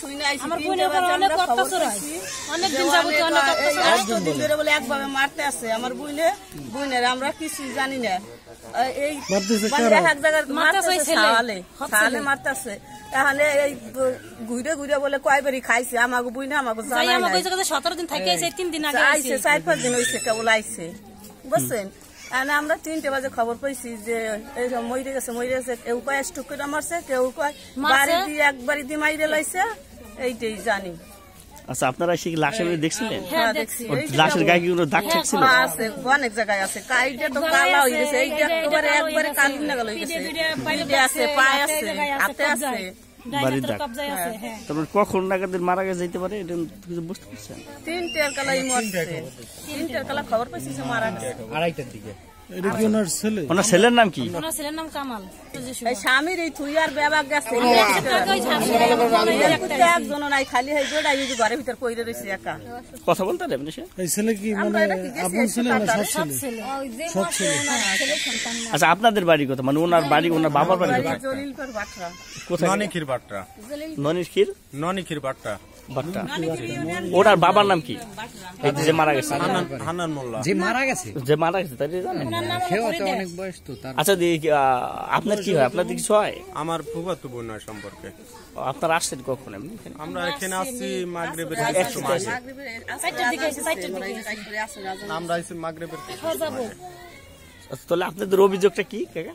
শুনে দিন এই ঘুরে ঘুরে বলে খাইছে আমাকে বুইনে আমাকে জানাই দিন থাকি আইছে দিন আগে দিন হইছে কেবল আইছে বুঝছেন আমরা তিনটে বাজে খবর পাইছি যে এই মরে গেছে মরে গেছে কেউ কয় স্টুক করে মারছে কেউ কয় বাড়ি দিয়ে দিয়ে মাইরে লাইছে এইটাই জানি আচ্ছা, আপনারা হ্যাঁ, হ্যাঁ, হ্যাঁ, অনেক জায়গায় আছে এইটা একবারে একবারে পায়ে আছে হাতে আছে বাড়ির দাগ হ্যাঁ। হ্যাঁ। তারপর কখন নাগাদের মারা গেছে যেতে পারে এটা কিছু বুঝতে পারছেন আড়াইটার দিকে ছেলের নাম কি একজন নাই খালি যে ঘরের কইরে একা কথা বলতে আচ্ছা আপনাদের বাড়ি কথা মানে ওনার বাড়ি ওনার বাবার বাড়ি কোথায় ননি বাটরা ননি ননিখির বাট্টা ওনার বাবার নাম কি যে মারা গেছে যে মারা গেছে যে মারা গেছে তাই জানেন হ্যাঁ, আচ্ছা, আপনার কি হয় আপনার কিছু হয় আমার ফুফাতো বোন সম্পর্কে আপনার আসছেন কখন আমরা এখানে আসছি আমরা আসছি আচ্ছা, তাহলে আপনাদের অভিযোগটা কি কাকা